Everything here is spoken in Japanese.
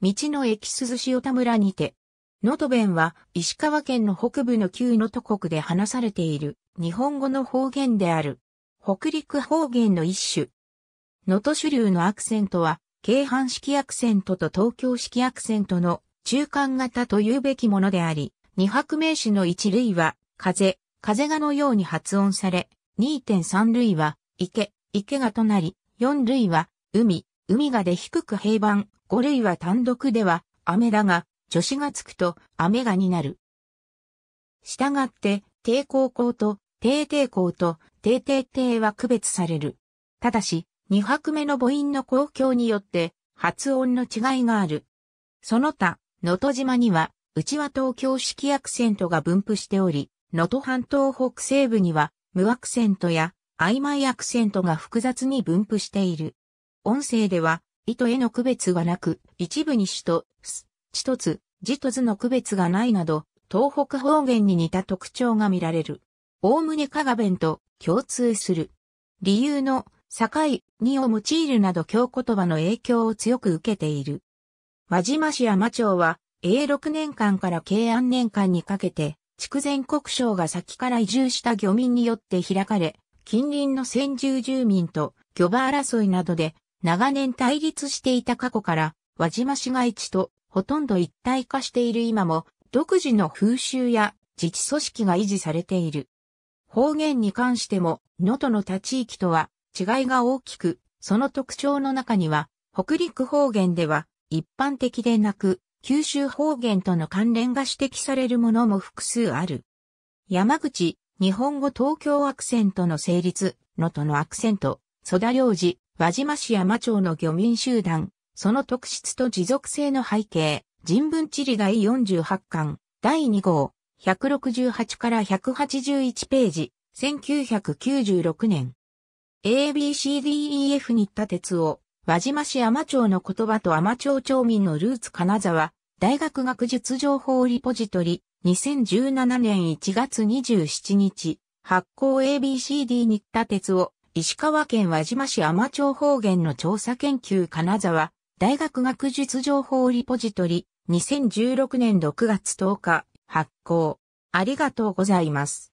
道の駅鈴塩田村にて、能登弁は石川県の北部の旧能登国で話されている日本語の方言である。北陸方言の一種。能登主流のアクセントは、京阪式アクセントと東京式アクセントの中間型というべきものであり、二拍名詞の一類は、風、風がのように発音され、2.3類は、池、池がとなり、4類は、海、海がで低く平板、5類は単独では、雨だが、助詞がつくと、雨がになる。したがって、抵抗校と、低抵抗と、低低低は区別される。ただし、2拍目の母音の公共によって、発音の違いがある。その他、能登島には、うちは東京式アクセントが分布しており、能登半島北西部には、無アクセントや、曖昧アクセントが複雑に分布している。音声では、意図への区別がなく、一部に主と、す、地とつ、字と図の区別がないなど、東北方言に似た特徴が見られる。おおむね加賀弁と共通する。理由の境にを用いるなど京言葉の影響を強く受けている。輪島市山町は、永禄年間から慶安年間にかけて、筑前国省が先から移住した漁民によって開かれ、近隣の先住住民と漁場争いなどで長年対立していた過去から、輪島市街地とほとんど一体化している今も、独自の風習や自治組織が維持されている。方言に関しても、能登の他地域とは違いが大きく、その特徴の中には、北陸方言では一般的でなく、九州方言との関連が指摘されるものも複数ある。山口、日本語東京アクセントの成立、能登のアクセント、曽田良治、輪島市山町の漁民集団、その特質と持続性の背景、人文地理第48巻、第2号、168から181ページ、1996年。ABCDEF っ田鉄を、輪島市山町の言葉と山町町民のルーツ金沢、大学学術情報リポジトリ、2017年1月27日、発行 ABCD っ田鉄を、石川県輪島市天町方言の調査研究金沢大学学術情報リポジトリ2016年6月10日発行。ありがとうございます。